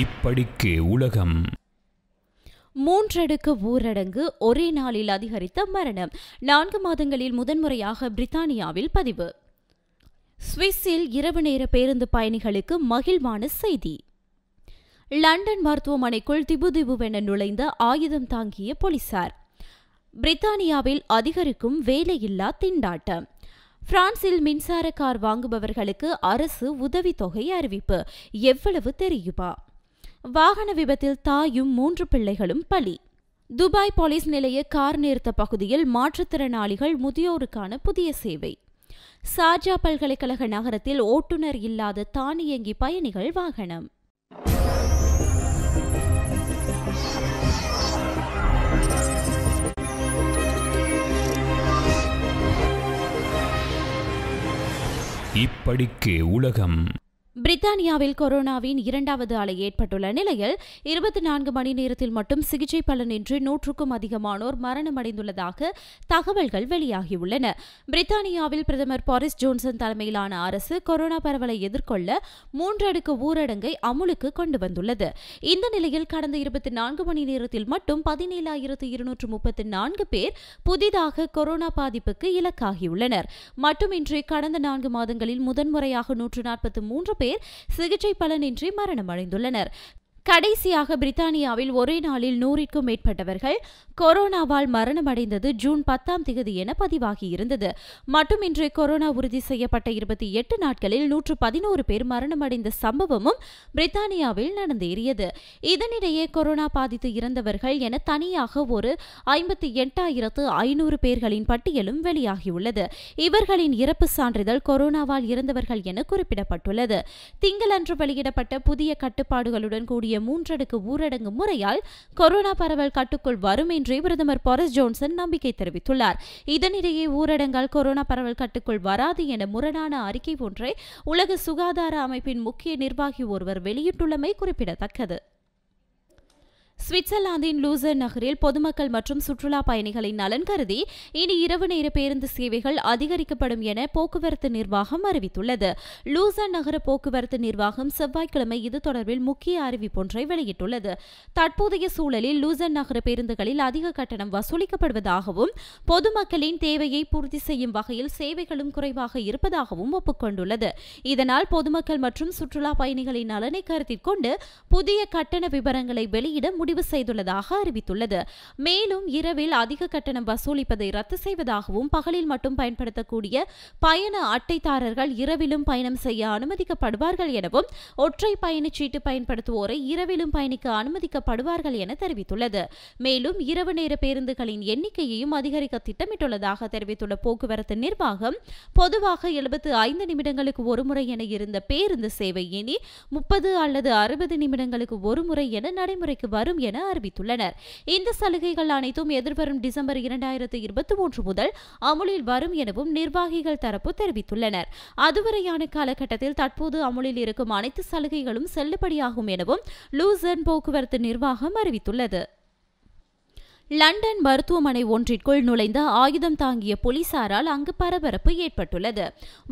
இப்படிக்கு உலகம் மூன்றடுக்கு ஊரடங்கு ஒரே நாளில் அதிகரித்த மரணம் நான்கு மாதங்களில் முதன்முறையாக பிரித்தானியாவில் பதிவு சுவிஸில் இரவு நேர பேருந்து பயணிகளுக்கு மகிழ்வான செய்தி லண்டன் மருத்துவமனைக்குள் திபு திபுவென நுழைந்த ஆயுதம் தாங்கிய போலீசார் பிரித்தானியாவில் அதிகரிக்கும் வேலையில்லா திண்டாட்டம் பிரான்சில் மின்சார கார் வாங்குபவர்களுக்கு அரசு உதவித்தொகை அறிவிப்பு எவ்வளவு தெரியுமா வாகன விபத்தில் தாயும் மூன்று பிள்ளைகளும் பலி துபாய் போலீஸ் நிலைய கார் நிறுத்த பகுதியில் மாற்றுத்திறனாளிகள் முதியோருக்கான புதிய சேவை சாஜா பல்கலைக்கழக நகரத்தில் ஓட்டுநர் இல்லாத தானியங்கி பயணிகள் வாகனம் இப்படிக்கு உலகம் பிரித்தானியாவில் கொரோனாவின் இரண்டாவது அலை ஏற்பட்டுள்ள நிலையில் இருபத்தி நான்கு மணி நேரத்தில் மட்டும் சிகிச்சை பலனின்றி நூற்றுக்கும் அதிகமானோர் மரணமடைந்துள்ளதாக தகவல்கள் வெளியாகியுள்ளன பிரித்தானியாவில் பிரதமர் பாரிஸ் ஜோன்சன் தலைமையிலான அரசு கொரோனா பரவலை எதிர்கொள்ள மூன்றடுக்கு ஊரடங்கை அமுலுக்கு கொண்டு வந்துள்ளது இந்த நிலையில் கடந்த இருபத்தி நான்கு மணி நேரத்தில் மட்டும் பதினேழாயிரத்து இருநூற்று முப்பத்தி நான்கு பேர் புதிதாக கொரோனா பாதிப்புக்கு இலக்காகியுள்ளனர் மட்டுமின்றி கடந்த நான்கு மாதங்களில் முதன்முறையாக நூற்று நாற்பத்தி மூன்று பேர் பேர் சிகிச்சை பலனின்றி மரணமடைந்துள்ளனர் கடைசியாக பிரித்தானியாவில் ஒரே நாளில் நூறிற்கும் மேற்பட்டவர்கள் கொரோனாவால் மரணமடைந்தது ஜூன் பத்தாம் திகதி என பதிவாகியிருந்தது மட்டுமின்றி கொரோனா உறுதி செய்யப்பட்ட இருபத்தி எட்டு நாட்களில் நூற்று பதினோரு பேர் மரணமடைந்த சம்பவமும் பிரித்தானியாவில் நடந்தேறியது இதனிடையே கொரோனா பாதித்து இறந்தவர்கள் என தனியாக ஒரு ஐம்பத்தி எட்டாயிரத்து ஐநூறு பேர்களின் பட்டியலும் வெளியாகியுள்ளது இவர்களின் இறப்பு சான்றிதழ் கொரோனாவால் இறந்தவர்கள் என குறிப்பிடப்பட்டுள்ளது திங்களன்று வெளியிடப்பட்ட புதிய கட்டுப்பாடுகளுடன் கூடிய கூடிய மூன்றடுக்கு ஊரடங்கு முறையால் கொரோனா பரவல் கட்டுக்குள் வரும் என்றே பிரதமர் பாரிஸ் ஜோன்சன் நம்பிக்கை தெரிவித்துள்ளார் இதனிடையே ஊரடங்கால் கொரோனா பரவல் கட்டுக்குள் வராது என முரணான அறிக்கை ஒன்றை உலக சுகாதார அமைப்பின் முக்கிய நிர்வாகி ஒருவர் வெளியிட்டுள்ளமை குறிப்பிடத்தக்கது சுவிட்சர்லாந்தின் லூசர் நகரில் பொதுமக்கள் மற்றும் சுற்றுலா பயணிகளின் நலன் கருதி இனி இரவு நேர பேருந்து சேவைகள் அதிகரிக்கப்படும் என போக்குவரத்து நிர்வாகம் அறிவித்துள்ளது லூசர் நகர போக்குவரத்து நிர்வாகம் செவ்வாய்க்கிழமை இது தொடர்பில் முக்கிய அறிவிப்பொன்றை வெளியிட்டுள்ளது தற்போதைய சூழலில் லூசர் நகர பேருந்துகளில் அதிக கட்டணம் வசூலிக்கப்படுவதாகவும் பொதுமக்களின் தேவையை பூர்த்தி செய்யும் வகையில் சேவைகளும் குறைவாக இருப்பதாகவும் ஒப்புக்கொண்டுள்ளது இதனால் பொதுமக்கள் மற்றும் சுற்றுலா பயணிகளின் நலனை கருத்தில் கொண்டு புதிய கட்டண விவரங்களை வெளியிட முடிவு முடிவு செய்துள்ளதாக அறிவித்துள்ளது மேலும் இரவில் அதிக கட்டணம் வசூலிப்பதை ரத்து செய்வதாகவும் பகலில் மட்டும் பயன்படுத்தக்கூடிய பயண அட்டைதாரர்கள் இரவிலும் பயணம் செய்ய அனுமதிக்கப்படுவார்கள் எனவும் ஒற்றை பயணச்சீட்டு பயன்படுத்துவோரை இரவிலும் பயணிக்க அனுமதிக்கப்படுவார்கள் என தெரிவித்துள்ளது மேலும் இரவு நேர பேருந்துகளின் எண்ணிக்கையையும் அதிகரிக்க திட்டமிட்டுள்ளதாக தெரிவித்துள்ள போக்குவரத்து நிர்வாகம் பொதுவாக எழுபத்து ஐந்து நிமிடங்களுக்கு ஒருமுறை என இருந்த பேருந்து சேவை இனி முப்பது அல்லது அறுபது நிமிடங்களுக்கு ஒருமுறை என நடைமுறைக்கு வரும் என அறிவித்துள்ளனர் இந்த சலுகைகள் அனைத்தும் எதிர்வரும் டிசம்பர் இரண்டாயிரத்து இருபத்தி மூன்று முதல் அமுலில் வரும் எனவும் நிர்வாகிகள் தரப்பு தெரிவித்துள்ளனர் அதுவரையான காலகட்டத்தில் தற்போது அமுலில் இருக்கும் அனைத்து சலுகைகளும் செல்லுபடியாகும் எனவும் லூசன் போக்குவரத்து நிர்வாகம் அறிவித்துள்ளது லண்டன் மருத்துவமனை ஒன்றிற்குள் நுழைந்த ஆயுதம் தாங்கிய போலீசாரால் அங்கு பரபரப்பு ஏற்பட்டுள்ளது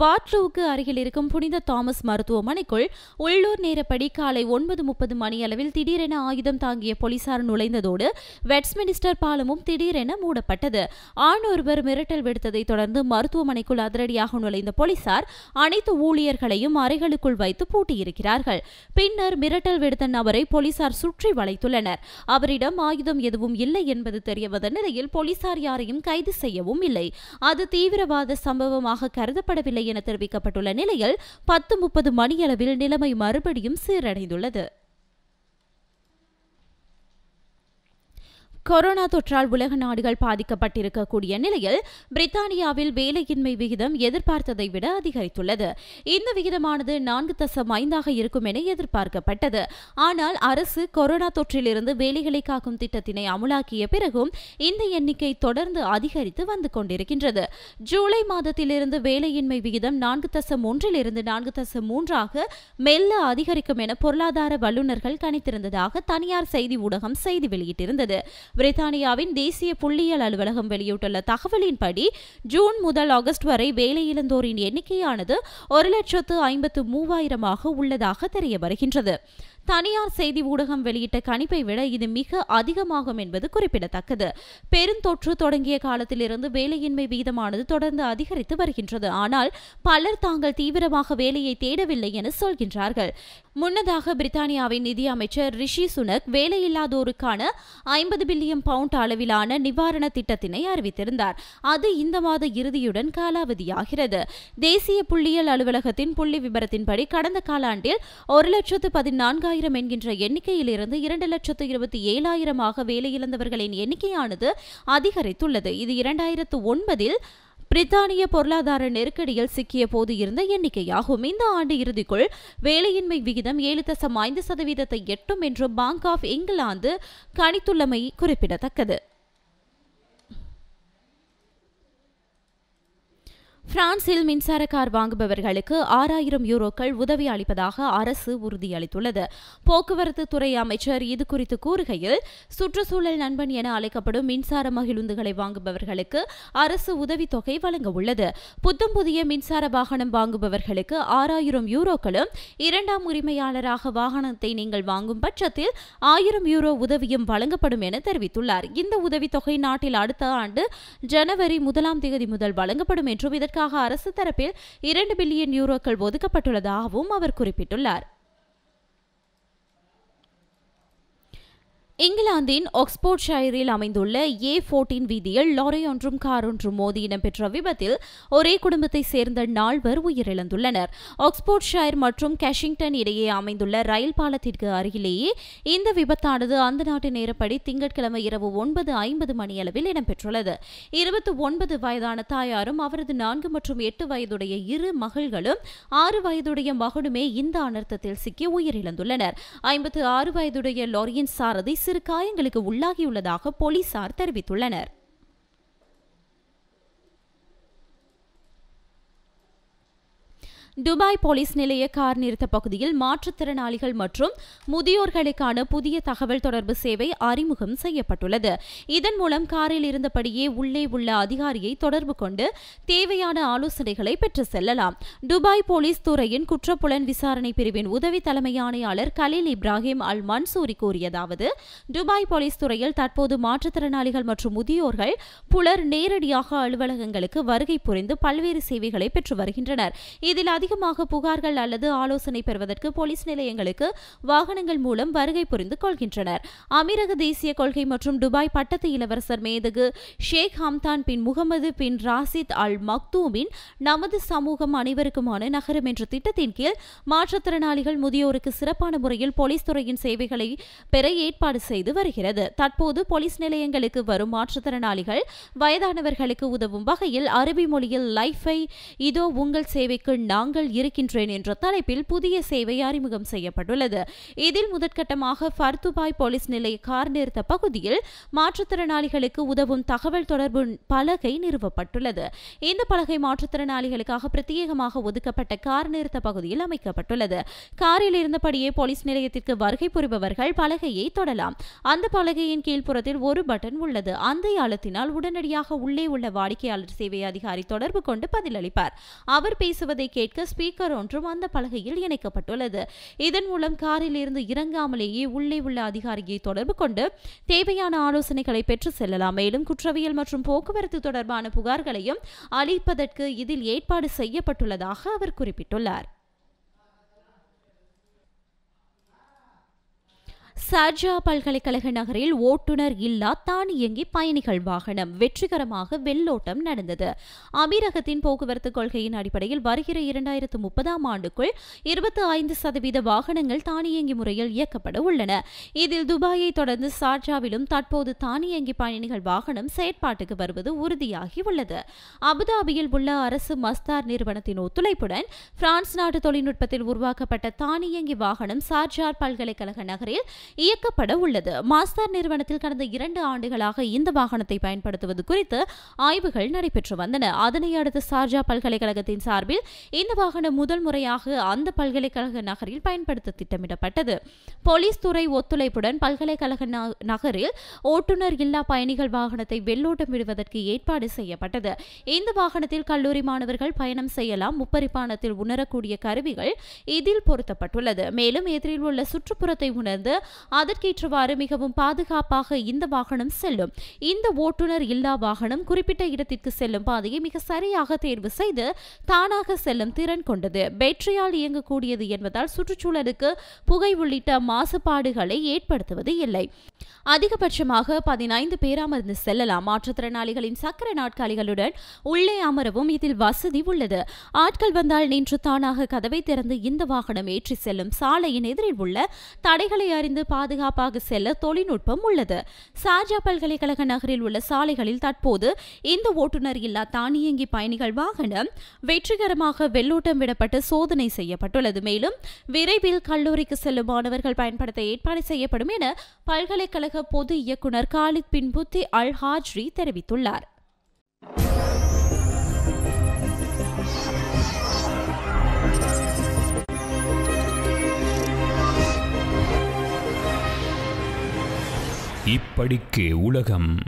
வாட்ரோவுக்கு அருகில் இருக்கும் புனித தாமஸ் மருத்துவமனைக்குள் உள்ளூர் நேரப்படி காலை ஒன்பது முப்பது மணி அளவில் திடீரென ஆயுதம் தாங்கிய போலீசார் நுழைந்ததோடு வெட்ஸ்மினிஸ்டர் பாலமும் திடீரென மூடப்பட்டது ஆண் ஒருவர் மிரட்டல் விடுத்ததை தொடர்ந்து மருத்துவமனைக்குள் அதிரடியாக நுழைந்த போலீசார் அனைத்து ஊழியர்களையும் அறைகளுக்குள் வைத்து பூட்டியிருக்கிறார்கள் பின்னர் மிரட்டல் விடுத்த நபரை போலீசார் சுற்றி வளைத்துள்ளனர் அவரிடம் ஆயுதம் எதுவும் இல்லை என்பது என்பது தெரியவந்த நிலையில் போலீசார் யாரையும் கைது செய்யவும் இல்லை அது தீவிரவாத சம்பவமாக கருதப்படவில்லை என தெரிவிக்கப்பட்டுள்ள நிலையில் பத்து முப்பது மணியளவில் நிலைமை மறுபடியும் சீரடைந்துள்ளது கொரோனா தொற்றால் உலக நாடுகள் பாதிக்கப்பட்டிருக்கக்கூடிய நிலையில் பிரித்தானியாவில் வேலையின்மை விகிதம் எதிர்பார்த்ததை விட அதிகரித்துள்ளது இந்த விகிதமானது நான்கு தசம் ஐந்தாக இருக்கும் என எதிர்பார்க்கப்பட்டது ஆனால் அரசு கொரோனா தொற்றிலிருந்து வேலைகளை காக்கும் திட்டத்தினை அமுலாக்கிய பிறகும் இந்த எண்ணிக்கை தொடர்ந்து அதிகரித்து வந்து கொண்டிருக்கின்றது ஜூலை மாதத்திலிருந்து வேலையின்மை விகிதம் நான்கு தசம் ஒன்றிலிருந்து நான்கு தசம் மூன்றாக மெல்ல அதிகரிக்கும் என பொருளாதார வல்லுநர்கள் கணித்திருந்ததாக தனியார் செய்தி ஊடகம் செய்தி வெளியிட்டிருந்தது பிரித்தானியாவின் தேசிய புள்ளியியல் அலுவலகம் வெளியிட்டுள்ள தகவலின்படி ஜூன் முதல் ஆகஸ்ட் வரை வேலையிழந்தோரின் எண்ணிக்கையானது ஒரு லட்சத்து ஐம்பத்து மூவாயிரமாக உள்ளதாக தெரிய வருகின்றது தனியார் செய்தி ஊடகம் வெளியிட்ட கணிப்பை விட இது மிக அதிகமாகும் என்பது குறிப்பிடத்தக்கது பெருந்தொற்று தொடங்கிய காலத்திலிருந்து வேலையின்மை வீதமானது தொடர்ந்து அதிகரித்து வருகின்றது ஆனால் பலர் தாங்கள் தீவிரமாக வேலையை தேடவில்லை என சொல்கின்றார்கள் முன்னதாக பிரித்தானியாவின் நிதி அமைச்சர் ரிஷி சுனக் வேலையில்லாதோருக்கான ஐம்பது பில்லியன் பவுண்ட் அளவிலான நிவாரண திட்டத்தினை அறிவித்திருந்தார் அது இந்த மாத இறுதியுடன் காலாவதியாகிறது தேசிய புள்ளியியல் அலுவலகத்தின் புள்ளி விபரத்தின்படி கடந்த காலாண்டில் ஒரு லட்சத்து பதினான்காயிரம் ஐம்பதாயிரம் என்கின்ற எண்ணிக்கையிலிருந்து இரண்டு லட்சத்து இருபத்தி ஏழாயிரமாக வேலையிழந்தவர்களின் எண்ணிக்கையானது அதிகரித்துள்ளது இது இரண்டாயிரத்து ஒன்பதில் பிரித்தானிய பொருளாதார நெருக்கடியில் சிக்கிய போது இருந்த எண்ணிக்கையாகும் இந்த ஆண்டு இறுதிக்குள் வேலையின்மை விகிதம் ஏழு தசம் ஐந்து சதவீதத்தை எட்டும் என்று பாங்க் ஆஃப் இங்கிலாந்து கணித்துள்ளமை குறிப்பிடத்தக்கது பிரான்சில் மின்சார கார் வாங்குபவர்களுக்கு ஆறாயிரம் யூரோக்கள் உதவி அளிப்பதாக அரசு உறுதியளித்துள்ளது போக்குவரத்து துறை அமைச்சர் இது குறித்து கூறுகையில் சுற்றுச்சூழல் நண்பன் என அழைக்கப்படும் மின்சார மகிழுந்துகளை வாங்குபவர்களுக்கு அரசு உதவித்தொகை வழங்க உள்ளது புத்தம் புதிய மின்சார வாகனம் வாங்குபவர்களுக்கு ஆறாயிரம் யூரோக்களும் இரண்டாம் உரிமையாளராக வாகனத்தை நீங்கள் வாங்கும் பட்சத்தில் ஆயிரம் யூரோ உதவியும் வழங்கப்படும் என தெரிவித்துள்ளார் இந்த உதவித்தொகை நாட்டில் அடுத்த ஆண்டு ஜனவரி முதலாம் தேதி முதல் வழங்கப்படும் என்றும் இதற்கு இதற்காக அரசு தரப்பில் இரண்டு பில்லியன் யூரோக்கள் ஒதுக்கப்பட்டுள்ளதாகவும் அவர் குறிப்பிட்டுள்ளார் இங்கிலாந்தின் ஆக்ஸ்போர்ட் ஷயரில் அமைந்துள்ள ஏ போர்டீன் வீதியில் லாரி ஒன்றும் கார் ஒன்றும் மோதி இடம்பெற்ற விபத்தில் ஒரே குடும்பத்தை சேர்ந்த நால்வர் உயிரிழந்துள்ளனர் ஆக்ஸ்போர்ட் ஷயர் மற்றும் கேஷிங்டன் இடையே அமைந்துள்ள ரயில் பாலத்திற்கு அருகிலேயே இந்த விபத்தானது அந்த நாட்டு நேரப்படி திங்கட்கிழமை இரவு ஒன்பது ஐம்பது மணியளவில் இடம்பெற்றுள்ளது இருபத்தி ஒன்பது வயதான தாயாரும் அவரது நான்கு மற்றும் எட்டு வயதுடைய இரு மகள்களும் ஆறு வயதுடைய மகனுமே இந்த அனர்த்தத்தில் சிக்கி உயிரிழந்துள்ளனர் ஐம்பத்து ஆறு வயதுடைய லாரியின் சாரதி சிறு காயங்களுக்கு உள்ளாகியுள்ளதாக போலீசார் தெரிவித்துள்ளனர் துபாய் போலீஸ் நிலைய கார் நிறுத்த பகுதியில் மாற்றுத்திறனாளிகள் மற்றும் முதியோர்களுக்கான புதிய தகவல் தொடர்பு சேவை அறிமுகம் செய்யப்பட்டுள்ளது இதன் மூலம் காரில் இருந்தபடியே உள்ளே உள்ள அதிகாரியை தொடர்பு கொண்டு தேவையான ஆலோசனைகளை பெற்று செல்லலாம் துபாய் போலீஸ் துறையின் குற்றப்புலன் விசாரணை பிரிவின் உதவி தலைமை ஆணையாளர் கலீல் இப்ராஹிம் அல் மன்சூரி கூறியதாவது துபாய் போலீஸ் துறையில் தற்போது மாற்றுத்திறனாளிகள் மற்றும் முதியோர்கள் புலர் நேரடியாக அலுவலகங்களுக்கு வருகை புரிந்து பல்வேறு சேவைகளை பெற்று வருகின்றனர் இதில் அதிகமாக புகார்கள் அல்லது ஆலோசனை பெறுவதற்கு போலீஸ் நிலையங்களுக்கு வாகனங்கள் மூலம் வருகை புரிந்து கொள்கின்றனர் அமீரக தேசிய கொள்கை மற்றும் துபாய் பட்டத்து இளவரசர் மேதகு ஷேக் ஹம்தான் பின் முகமது பின் ராசித் அல் மக்தூமின் நமது சமூகம் அனைவருக்குமான நகரம் என்ற திட்டத்தின் கீழ் மாற்றுத்திறனாளிகள் முதியோருக்கு சிறப்பான முறையில் போலீஸ் துறையின் சேவைகளை பெற ஏற்பாடு செய்து வருகிறது தற்போது போலீஸ் நிலையங்களுக்கு வரும் மாற்றுத்திறனாளிகள் வயதானவர்களுக்கு உதவும் வகையில் அரபி மொழியில் லைஃபை இதோ உங்கள் சேவைக்கு நாங்கள் நாங்கள் இருக்கின்றேன் என்ற தலைப்பில் புதிய சேவை அறிமுகம் செய்யப்பட்டுள்ளது இதில் முதற்கட்டமாக ஃபர்துபாய் போலீஸ் நிலைய கார் நிறுத்த பகுதியில் மாற்றுத்திறனாளிகளுக்கு உதவும் தகவல் தொடர்பு பலகை நிறுவப்பட்டுள்ளது இந்த பலகை மாற்றுத்திறனாளிகளுக்காக பிரத்யேகமாக ஒதுக்கப்பட்ட கார் நிறுத்த பகுதியில் அமைக்கப்பட்டுள்ளது காரில் இருந்தபடியே போலீஸ் நிலையத்திற்கு வருகை புரிபவர்கள் பலகையை தொடலாம் அந்த பலகையின் கீழ்ப்புறத்தில் ஒரு பட்டன் உள்ளது அந்த அழுத்தினால் உடனடியாக உள்ளே உள்ள வாடிக்கையாளர் சேவை அதிகாரி தொடர்பு கொண்டு பதிலளிப்பார் அவர் பேசுவதை கேட்க ஸ்பீக்கர் ஒன்றும் அந்த பலகையில் இணைக்கப்பட்டுள்ளது இதன் மூலம் காரில் இருந்து இறங்காமலேயே உள்ளே உள்ள அதிகாரியை தொடர்பு கொண்டு தேவையான ஆலோசனைகளை பெற்று செல்லலாம் மேலும் குற்றவியல் மற்றும் போக்குவரத்து தொடர்பான புகார்களையும் அளிப்பதற்கு இதில் ஏற்பாடு செய்யப்பட்டுள்ளதாக அவர் குறிப்பிட்டுள்ளார் சார்ஜா பல்கலைக்கழக நகரில் ஓட்டுநர் இல்லா தானியங்கி பயணிகள் வாகனம் வெற்றிகரமாக வெள்ளோட்டம் நடந்தது அமீரகத்தின் போக்குவரத்து கொள்கையின் அடிப்படையில் வருகிற இரண்டாயிரத்து முப்பதாம் ஆண்டுக்குள் இருபத்தி ஐந்து சதவீத வாகனங்கள் தானியங்கி முறையில் இயக்கப்பட உள்ளன இதில் துபாயை தொடர்ந்து சார்ஜாவிலும் தற்போது தானியங்கி பயணிகள் வாகனம் செயற்பாட்டுக்கு வருவது உறுதியாகி உள்ளது அபுதாபியில் உள்ள அரசு மஸ்தார் நிறுவனத்தின் ஒத்துழைப்புடன் பிரான்ஸ் நாட்டு தொழில்நுட்பத்தில் உருவாக்கப்பட்ட தானியங்கி வாகனம் சார்ஜார் பல்கலைக்கழக நகரில் இயக்கப்பட உள்ளது மாஸ்தார் நிறுவனத்தில் கடந்த இரண்டு ஆண்டுகளாக இந்த வாகனத்தை பயன்படுத்துவது குறித்து ஆய்வுகள் நடைபெற்று வந்தன அதனை அடுத்து சார்ஜா பல்கலைக்கழகத்தின் சார்பில் இந்த வாகனம் முதல் முறையாக அந்த பல்கலைக்கழக நகரில் பயன்படுத்த திட்டமிடப்பட்டது போலீஸ் துறை ஒத்துழைப்புடன் பல்கலைக்கழக நகரில் ஓட்டுநர் இல்லா பயணிகள் வாகனத்தை வெள்ளோட்டம் விடுவதற்கு ஏற்பாடு செய்யப்பட்டது இந்த வாகனத்தில் கல்லூரி மாணவர்கள் பயணம் செய்யலாம் முப்பரிப்பானத்தில் உணரக்கூடிய கருவிகள் இதில் பொருத்தப்பட்டுள்ளது மேலும் எதிரில் உள்ள சுற்றுப்புறத்தை உணர்ந்து அதற்கேற்றவாறு மிகவும் பாதுகாப்பாக இந்த வாகனம் செல்லும் இந்த ஓட்டுநர் இல்லா வாகனம் குறிப்பிட்ட இடத்திற்கு செல்லும் பாதையை மிக சரியாக தேர்வு செய்து தானாக செல்லும் திறன் கொண்டது பேட்டரியால் இயங்கக்கூடியது என்பதால் சுற்றுச்சூழலுக்கு புகை உள்ளிட்ட மாசுபாடுகளை ஏற்படுத்துவது இல்லை அதிகபட்சமாக பதினைந்து பேராமர்ந்து செல்லலாம் மாற்றுத்திறனாளிகளின் சக்கர நாட்காலிகளுடன் உள்ளே அமரவும் இதில் வசதி உள்ளது ஆட்கள் வந்தால் நின்று தானாக கதவை திறந்து இந்த வாகனம் ஏற்றி செல்லும் சாலையின் எதிரில் உள்ள தடைகளை அறிந்து பாதுகாப்பாக செல்ல தொழில்நுட்பம் உள்ளது சார்ஜா பல்கலைக்கழக நகரில் உள்ள சாலைகளில் தற்போது இந்த ஓட்டுநர் இல்லா தானியங்கி பயணிகள் வாகனம் வெற்றிகரமாக வெள்ளோட்டம் விடப்பட்டு சோதனை செய்யப்பட்டுள்ளது மேலும் விரைவில் கல்லூரிக்கு செல்லும் மாணவர்கள் பயன்படுத்த ஏற்பாடு செய்யப்படும் என பல்கலைக்கழக பொது இயக்குநர் காலித் பின்புத்தி அல் ஹாஜ்ரி தெரிவித்துள்ளார் இப்படிக்கு உலகம்